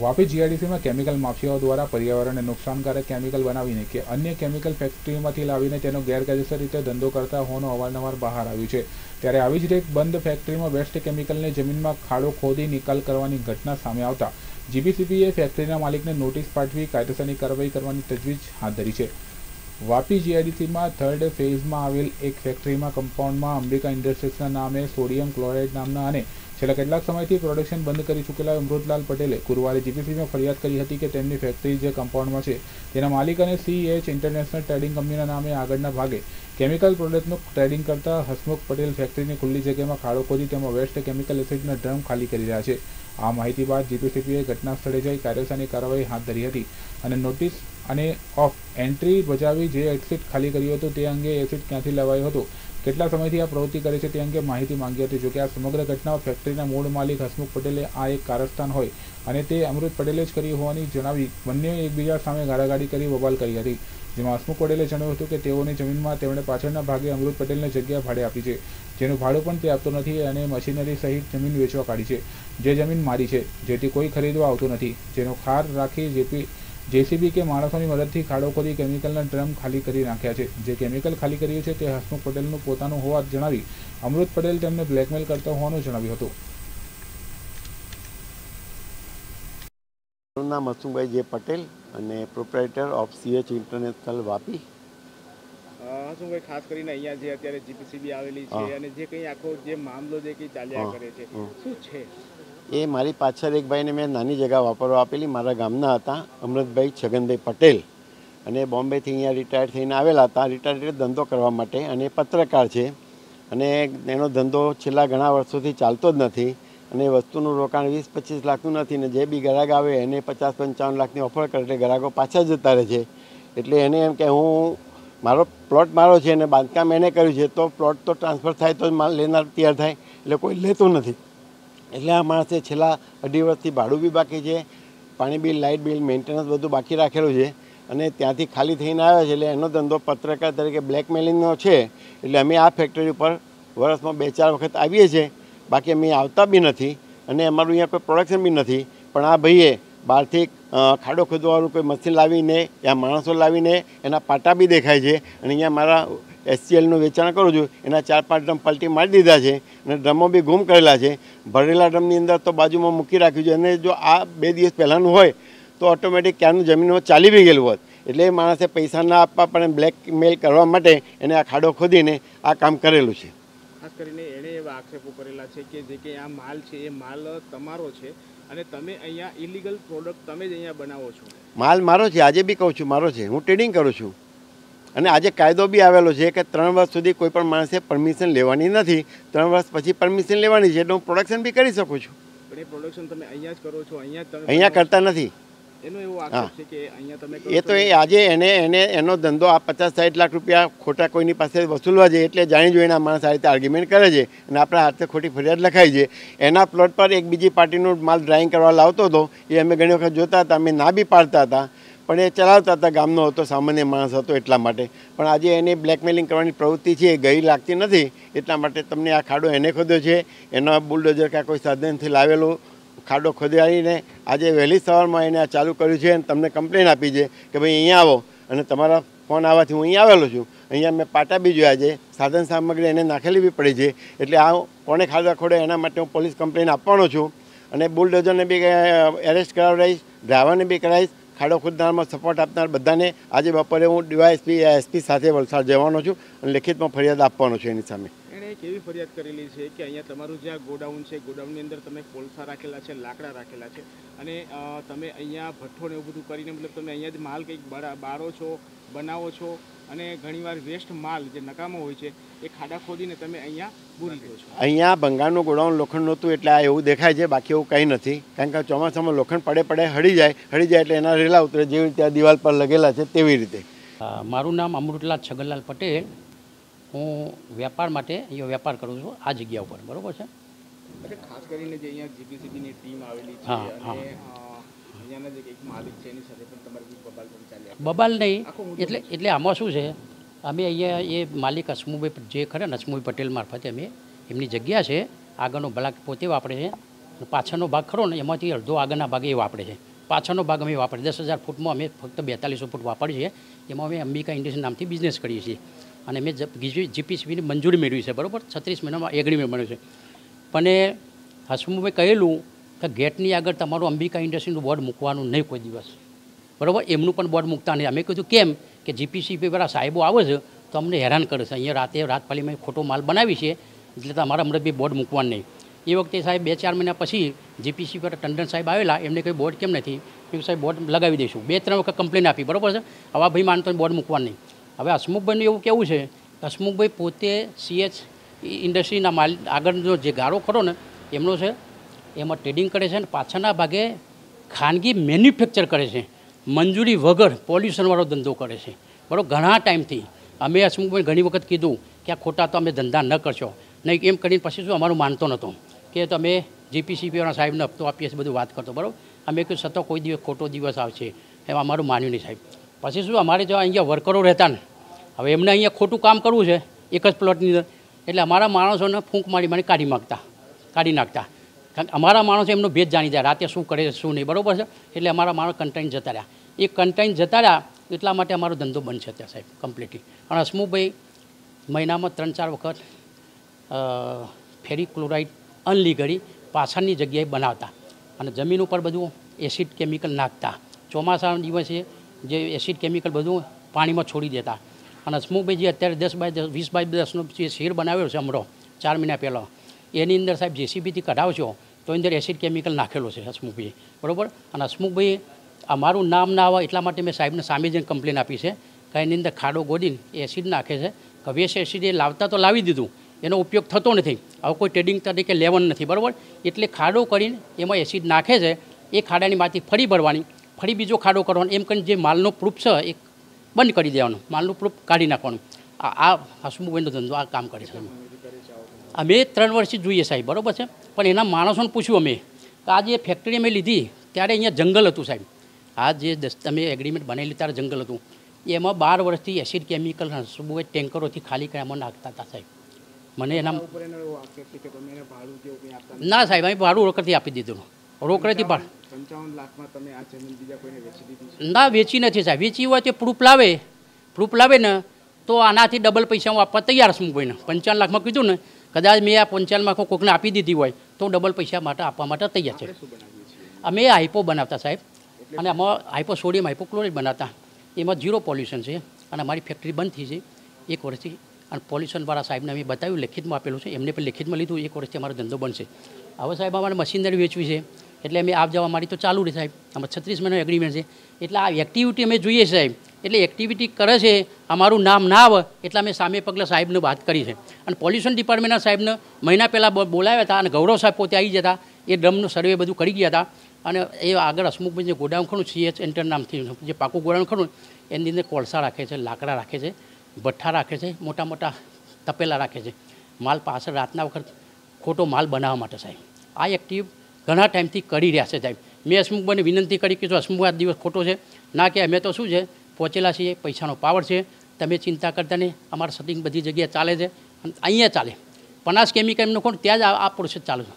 Vapi જીઆઈડીસીમાં chemical માફિયાઓ દ્વારા પર્યાવરણને નુકસાનકારક કેમિકલ બનાવીને કે અન્ય કેમિકલ ફેક્ટરીમાંથી લાવીને તેનો ગેરકાયદેસર રીતે ધંધો કરતા હોવાનો અવારનવાર બહાર આવ્યું છે ત્યારે આવી જ રીતે બંધ ફેક્ટરીમાં વેસ્ટ કેમિકલને જમીનમાં ખાડો ખોદી નિકાલ કરવાની ઘટના સામે આવતા જીબીસીપીએ ફેક્ટરીના માલિકને નોટિસ પાઠવી કાયદેસરની કાર્યવાહી કરવાની તજવીજ હાથ ધરી છે વાપી જીઆઈડીસીમાં થર્ડ ફેઝમાં આવેલ એક ફેક્ટરીમાં કમ્પાઉન્ડમાં અંબિકા ઇન્ડસ્ટ્રીઝના નામે સોડિયમ ક્લોરાઇડ નામના અને છેલ્લા કેટલાક સમયથી પ્રોડક્શન બંધ કરી ચૂકેલા અમૃતલાલ પટેલે ગુરુવારે જીપીસીમાં ફરિયાદ કરી હતી કે તેમની ફેક્ટરી જે કમ્પાઉન્ડમાં છે તેના માલિક અને સીએચ ઇન્ટરનેશનલ ટ્રેડિંગ કંપનીના નામે આગળના ભાગે કેમિકલ પ્રોડક્ટનું ટ્રેડિંગ કરતા હસમુખ પટેલ ફેક્ટરીની ખુલ્લી જગ્યામાં ખાડો ખોદી તેમાં વેસ્ટ કેમિકલ એસિડના ડ્રમ ખાલી કરી રહ્યા છે આ માહિતી બાદ જીપીસીપીએ ઘટના સ્થળે જઈ કાર્યસાની કાર્યવાહી હાથ ધરી હતી અને નોટિસ અને ઓફ એન્ટ્રી બજાવી જે એસિડ ખાલી કર્યું હતું તે અંગે એસિડ ક્યાંથી લેવાયો હતો કેટલા સમયથી આ પ્રવૃત્તિ કરે છે તે અંગે માહિતી માંગી હતી જોકે આ સમગ્ર ઘટના ફેક્ટરીના મૂળ માલિક હસમુખ પટેલે આ એક કારસ્થાન હોય અને તે અમૃત પટેલે જ કરી હોવાની જણાવી બંને એકબીજા સામે ગાળાગાળી કરી વબાલ કરી હતી જેમાં હસમુખ પટેલે જણાવ્યું હતું કે તેઓની જમીનમાં તેમણે પાછળના ભાગે અમૃત પટેલને જગ્યા ભાડે આપી છે જેનું ભાડું પણ તે આપતો નથી અને મશીનરી સહિત જમીન વેચવા કાઢી છે જે જમીન મારી છે જેથી કોઈ ખરીદવા આવતું નથી જેનો ખાર રાખી જેપી જેસીબી કે માણસોની મદદથી ખાડો ખોદી કેમિકલના ડ્રમ ખાલી કરી નાખ્યા છે જે કેમિકલ ખાલી કર્યું છે તે હસમુખ પટેલનું પોતાનું હોવા જણાવી અમૃત પટેલ તેમને બ્લેકમેલ કરતો હોવાનું જણાવ્યું હતું મારું નામ હસમુખભાઈ જે પટેલ અને proprietor of CH international Vapi Hasubhai ખાસ કરીને અહીંયા જે અત્યારે જીપીસીબી આવેલી છે અને જે કંઈ આખો જે મામલો જે કંઈ ચાલ્યા કરે છે શું છે એ મારી પાછળ એક ભાઈને મેં નાની જગ્યા વાપરવા આપેલી મારા ગામના હતા અમૃતભાઈ છગનભાઈ પટેલ અને બોમ્બેથી અહીંયા રિટાયર થઈને આવેલા હતા રિટાયર ધંધો કરવા માટે અને પત્રકાર છે અને એનો ધંધો છેલ્લા ઘણા વર્ષોથી ચાલતો જ નથી અને વસ્તુનું રોકાણ વીસ પચીસ લાખનું નથી ને જે બી ગ્રાહક આવે એને પચાસ પંચાવન લાખની ઓફર કરે એટલે ગ્રાહકો પાછા જતા રહે છે એટલે એને એમ કે હું મારો પ્લોટ મારો છે અને બાંધકામ એને કર્યું છે તો પ્લોટ તો ટ્રાન્સફર થાય તો જ માલ લેનાર તૈયાર થાય એટલે કોઈ લેતું નથી એટલે આ માણસે છેલ્લા અઢી વર્ષથી ભાડું બી બાકી છે પાણી બિલ લાઇટ બિલ મેન્ટેનન્સ બધું બાકી રાખેલું છે અને ત્યાંથી ખાલી થઈને આવ્યો છે એટલે એનો ધંધો પત્રકાર તરીકે બ્લેકમેલિંગનો છે એટલે અમે આ ફેક્ટરી ઉપર વર્ષમાં બે ચાર વખત આવીએ છીએ બાકી અમે આવતા બી નથી અને અમારું અહીંયા કોઈ પ્રોડક્શન બી નથી પણ આ ભાઈએ બહારથી ખાડો ખોદવાનું કોઈ મશીન લાવીને યા માણસો લાવીને એના પાટા બી દેખાય છે અને અહીંયા મારા એસસીએલનું વેચાણ કરું છું એના ચાર પાંચ ડ્રમ પલટી મારી દીધા છે અને ડ્રમો બી ગુમ કરેલા છે ભરેલા ડ્રમની અંદર તો બાજુમાં મૂકી રાખ્યું છે અને જો આ બે દિવસ પહેલાંનું હોય તો ઓટોમેટિક ક્યાંનું જમીનમાં ચાલી બી ગયેલું હોત એટલે એ માણસે પૈસા ના આપવા પણ બ્લેકમેલ કરવા માટે એને આ ખાડો ખોદીને આ કામ કરેલું છે ખાસ કરીને એણે એવા આક્ષેપો કરેલા છે કે જે કે આ માલ છે એ માલ તમારો છે અને તમે અહીંયા ઇલીગલ પ્રોડક્ટ તમે જ અહીંયા બનાવો છો માલ મારો છે આજે બી કહું છું મારો છે હું ટ્રેડિંગ કરું છું અને આજે કાયદો બી આવેલો છે કે ત્રણ વર્ષ સુધી કોઈ પણ માણસે પરમિશન લેવાની નથી ત્રણ વર્ષ પછી પરમિશન લેવાની છે એટલે હું પ્રોડક્શન બી કરી શકું છું પણ એ પ્રોડક્શન તમે અહીંયા જ કરો છો અહીંયા અહીંયા કરતા નથી હા એ તો એ આજે એને એને એનો ધંધો આ પચાસ સાઠ લાખ રૂપિયા ખોટા કોઈની પાસે વસૂલવા જાય એટલે જાણી જોઈને આ માણસ આ રીતે આર્ગ્યુમેન્ટ કરે છે અને આપણા હાથે ખોટી ફરિયાદ લખાય છે એના પ્લોટ પર એક બીજી પાર્ટીનું માલ ડ્રાઇંગ કરવા લાવતો હતો એ અમે ઘણી વખત જોતા હતા અમે ના બી પાડતા હતા પણ એ ચલાવતા હતા ગામનો હતો સામાન્ય માણસ હતો એટલા માટે પણ આજે એને બ્લેકમેલિંગ કરવાની પ્રવૃત્તિ છે એ ગઈ લાગતી નથી એટલા માટે તમને આ ખાડો એને ખોદ્યો છે એનો બુલડોઝર કાં કોઈ સાધનથી લાવેલું ખાડો ખોદાવીને આજે વહેલી સવારમાં એને આ ચાલુ કર્યું છે અને તમને કમ્પ્લેન આપી છે કે ભાઈ અહીંયા આવો અને તમારા ફોન આવવાથી હું અહીંયા આવેલો છું અહીંયા મેં પાટા બી જોયા છે સાધન સામગ્રી એને નાખેલી બી પડી છે એટલે આ કોને ખાડા ખોડે એના માટે હું પોલીસ કમ્પ્લેન આપવાનો છું અને બુલડોઝરને બી એરેસ્ટ કરાવડાઈશ ડ્રાઈવરને બી કરાવીશ ખાડો ખોદનારમાં સપોર્ટ આપનાર બધાને આજે બપોરે હું ડીવાયએસપી એસપી સાથે વલસાડ જવાનો છું અને લેખિતમાં ફરિયાદ આપવાનો છું એની સામે કેવી ફરિયાદ કરેલી છે કે અહીંયા તમારું જ્યાં ગોડાઉન છે ગોડાઉનની અંદર તમે કોલસા રાખેલા છે લાકડા રાખેલા છે અને તમે અહીંયા ભઠ્ઠો ને એવું બધું કરીને મતલબ તમે અહીંયા જ માલ કંઈક બારો છો બનાવો છો અને ઘણીવાર વેસ્ટ માલ જે નકામો હોય છે એ ખાડા ખોદીને તમે અહીંયા બુરી દો છો અહીંયા બંગાળનું ગોડાઉન લોખંડ નહોતું એટલે આ એવું દેખાય છે બાકી એવું કંઈ નથી કારણ કે ચોમાસામાં લોખંડ પડે પડે હળી જાય હળી જાય એટલે એના રેલા ઉતરે જેવી રીતે આ દિવાલ પર લગેલા છે તેવી રીતે મારું નામ અમૃતલાલ છગનલાલ પટેલ હું વેપાર માટે અહીંયા વેપાર કરું છું આ જગ્યા ઉપર બરાબર છે ખાસ કરીને જે અહીંયા જીપીસીબીની ટીમ આવેલી છે અને બબાલ નહીં એટલે એટલે આમાં શું છે અમે અહીંયા એ માલિક અસમુભાઈ જે ખરે ને અસમુભાઈ પટેલ મારફતે અમે એમની જગ્યા છે આગળનો ભલાક પોતે વાપરે છે પાછળનો ભાગ ખરો ને એમાંથી અડધો આગળના ભાગ એ વાપરે છે પાછળનો ભાગ અમે વાપરીએ દસ હજાર ફૂટમાં અમે ફક્ત બેતાલીસો ફૂટ વાપરીએ છીએ એમાં અમે અંબિકા ઇન્ડસ્ટ્રી નામથી બિઝનેસ કરીએ છીએ અને મેં જીપીસીબીની મંજૂરી મેળવી છે બરાબર છત્રીસ મહિનામાં એગ્રીમેન્ટ મળ્યું છે પણ હસમુભાઈ કહેલું કે ગેટની આગળ તમારું અંબિકા ઇન્ડસ્ટ્રીનું બોર્ડ મૂકવાનું નહીં કોઈ દિવસ બરાબર એમનું પણ બોર્ડ મૂકતા નહીં અમે કીધું કેમ કે જીપીસીપી વાળા સાહેબો આવે છે તો અમને હેરાન કરે છે અહીંયા રાતે રાતપાલીમાં ખોટો માલ બનાવી છે એટલે તમારા અમને બી બોર્ડ મૂકવાનું નહીં એ વખતે સાહેબ બે ચાર મહિના પછી જીપીસી પર ટંડન સાહેબ આવેલા એમને કંઈ બોર્ડ કેમ નથી મેં સાહેબ બોર્ડ લગાવી દઈશું બે ત્રણ વખત કમ્પ્લેન આપી બરાબર છે આવા ભાઈ માનતો બોર્ડ મૂકવાનું નહીં હવે હસમુખભાઈનું એવું કેવું છે હસમુખભાઈ પોતે સીએચ ઇન્ડસ્ટ્રીના માલ આગળનો જે ગાળો ખરો ને એમનો છે એમાં ટ્રેડિંગ કરે છે અને પાછળના ભાગે ખાનગી મેન્યુફેક્ચર કરે છે મંજૂરી વગર પોલ્યુશનવાળો ધંધો કરે છે બરાબર ઘણા ટાઈમથી અમે હસમુખભાઈ ઘણી વખત કીધું કે આ ખોટા તો અમે ધંધા ન કરશો નહીં એમ કરીને પછી શું અમારું માનતો નહોતો કે તમે જીપીસીપીઓના સાહેબને હપ્તો આપીએ છીએ બધું વાત કરતો બરાબર અમે કહ્યું છતાં કોઈ દિવસ ખોટો દિવસ આવશે એમ અમારું માન્યું નહીં સાહેબ પછી શું અમારે જો અહીંયા વર્કરો રહેતા ને હવે એમને અહીંયા ખોટું કામ કરવું છે એક જ પ્લોટની અંદર એટલે અમારા માણસોને ફૂંક મારી મારી કાઢી માગતા કાઢી નાખતા કારણ અમારા માણસો એમનો ભેદ જાણી જાય રાતે શું કરે શું નહીં બરાબર છે એટલે અમારા માણસ કન્ટેન જતા રહ્યા એ કન્ટેન જતા રહ્યા એટલા માટે અમારો ધંધો બંધ છે ત્યાં સાહેબ કમ્પ્લીટલી અને હસમુભાઈ મહિનામાં ત્રણ ચાર વખત ફેરી ક્લોરાઇડ અનલીગળી પાછળની જગ્યાએ બનાવતા અને જમીન ઉપર બધું એસિડ કેમિકલ નાખતા ચોમાસાના દિવસે જે એસિડ કેમિકલ બધું પાણીમાં છોડી દેતા અને હસમુખભાઈ જે અત્યારે દસ બાય દસ વીસ બાય દસનો જે શીર બનાવ્યો છે હમણાં ચાર મહિના પહેલાં એની અંદર સાહેબ જેસીબીથી કઢાવશો તો અંદર એસિડ કેમિકલ નાખેલો છે હસમુખભાઈ બરાબર અને હસમુખભાઈ અમારું નામ ના આવે એટલા માટે મેં સાહેબને સામે જઈને કમ્પ્લેન આપી છે કે એની અંદર ખાડો ગોદીને એસિડ નાખે છે કવેશ એસિડ એ લાવતા તો લાવી દીધું એનો ઉપયોગ થતો નથી હવે કોઈ ટ્રેડિંગ તરીકે લેવાનું નથી બરાબર એટલે ખાડો કરીને એમાં એસિડ નાખે છે એ ખાડાની માટી ફરી ભરવાની ફરી બીજો ખાડો કરવાનો એમ કરીને જે માલનો પ્રૂફ છે એ બંધ કરી દેવાનો માલનું પ્રૂફ કાઢી નાખવાનું આ હસમુભાઈનો ધંધો આ કામ કરે છે અમે ત્રણ વર્ષથી જોઈએ સાહેબ બરાબર છે પણ એના માણસોને પૂછ્યું અમે કે આ જે ફેક્ટરી અમે લીધી ત્યારે અહીંયા જંગલ હતું સાહેબ આ જે તમે એગ્રીમેન્ટ બનાવેલી ત્યારે જંગલ હતું એમાં બાર વર્ષથી એસિડ કેમિકલ હસમુભાઈ ટેન્કરોથી ખાલી કર્યામાં નાખતા હતા સાહેબ મને એના ના સાહેબ અમે ભાડું વખતથી આપી દીધું રોકડેથી પણ ના વેચી નથી સાહેબ વેચી હોય તે પ્રૂફ લાવે પ્રૂફ લાવે ને તો આનાથી ડબલ પૈસા હું આપવા તૈયાર છું કોઈને પંચાવન લાખમાં કીધું ને કદાચ મેં આ પંચાવનમાં કોકને આપી દીધી હોય તો ડબલ પૈસા માટે આપવા માટે તૈયાર છે અમે હાઇપો બનાવતા સાહેબ અને આમાં હાઇપો સોડિયમ હાઈપો ક્લોરાઇડ બનાવતા એમાં ઝીરો પોલ્યુશન છે અને અમારી ફેક્ટરી બંધ થઈ છે એક વર્ષથી અને પોલ્યુશનવાળા સાહેબને અમે બતાવ્યું લેખિતમાં આપેલું છે એમને પણ લેખિતમાં લીધું એક વર્ષથી અમારો ધંધો બનશે હવે સાહેબ અમારે મશીનરી વેચવી છે એટલે અમે આપ જવા મારી તો ચાલુ રહે સાહેબ અમારે છત્રીસ મહિનો એગ્રીમેન્ટ છે એટલે આ એક્ટિવિટી અમે જોઈએ સાહેબ એટલે એક્ટિવિટી કરે છે અમારું નામ ના આવે એટલે અમે સામે પગલે સાહેબને વાત કરી છે અને પોલ્યુશન ડિપાર્ટમેન્ટના સાહેબને મહિના પહેલાં બોલાવ્યા હતા અને ગૌરવ સાહેબ પોતે આવી જતા એ ડ્રમનું સર્વે બધું કરી ગયા હતા અને એ આગળ હસમુખભાઈ જે ગોડાઉન ખરું સીએચ એન્ટર નામથી જે પાકું ગોડાઉન ખરું એની અંદર કોલસા રાખે છે લાકડા રાખે છે ભઠ્ઠા રાખે છે મોટા મોટા તપેલા રાખે છે માલ પાછળ રાતના વખત ખોટો માલ બનાવવા માટે સાહેબ આ એક્ટિવ ઘણા ટાઈમથી કરી રહ્યા છે સાહેબ મેં હસમુખભાઈને વિનંતી કરી કે જો હસમુખ આ દિવસ ખોટો છે ના કે અમે તો શું છે પહોંચેલા છીએ પૈસાનો પાવર છે તમે ચિંતા કરતા નહીં અમારા સટિંગ બધી જગ્યાએ ચાલે છે અહીંયા ચાલે પનાસ કેમિકલ એમનું કોણ ત્યાં જ આ પ્રોસેસ ચાલુ છે